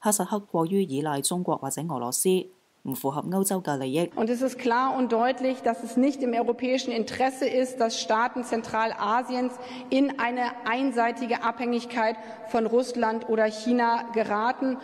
哈薩克過於依賴中國或者俄羅斯，唔符合歐洲嘅利益。Und es ist klar und deutlich, dass es nicht im europäischen Interesse ist, dass Staaten Zentralasiens in eine einseitige Abhängigkeit von Russland oder China geraten.